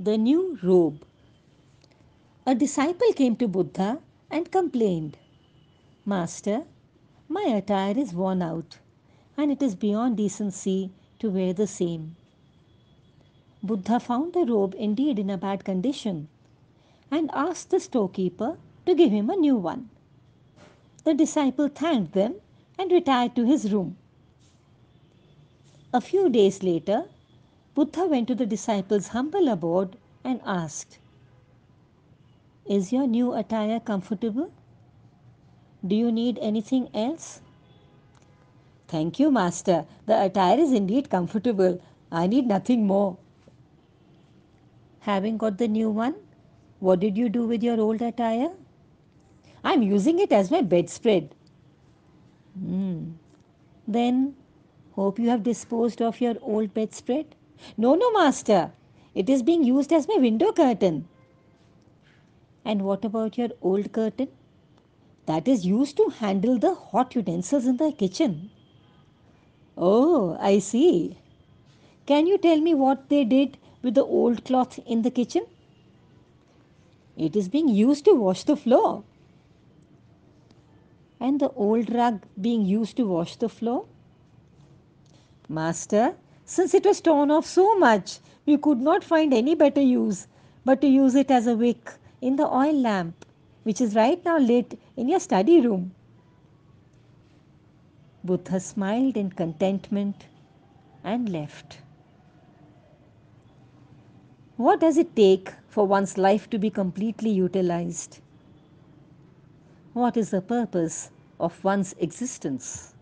the new robe. A disciple came to Buddha and complained, Master, my attire is worn out, and it is beyond decency to wear the same. Buddha found the robe indeed in a bad condition and asked the storekeeper to give him a new one. The disciple thanked them and retired to his room. A few days later, Buddha went to the disciples' humble abode and asked, Is your new attire comfortable? Do you need anything else? Thank you, Master. The attire is indeed comfortable. I need nothing more. Having got the new one, what did you do with your old attire? I'm using it as my bedspread. "Hmm. Then, hope you have disposed of your old bedspread. No, no, master. It is being used as my window curtain. And what about your old curtain? That is used to handle the hot utensils in the kitchen. Oh, I see. Can you tell me what they did with the old cloth in the kitchen? It is being used to wash the floor. And the old rug being used to wash the floor? Master, since it was torn off so much, we could not find any better use but to use it as a wick in the oil lamp, which is right now lit in your study room. Buddha smiled in contentment and left. What does it take for one's life to be completely utilized? What is the purpose of one's existence?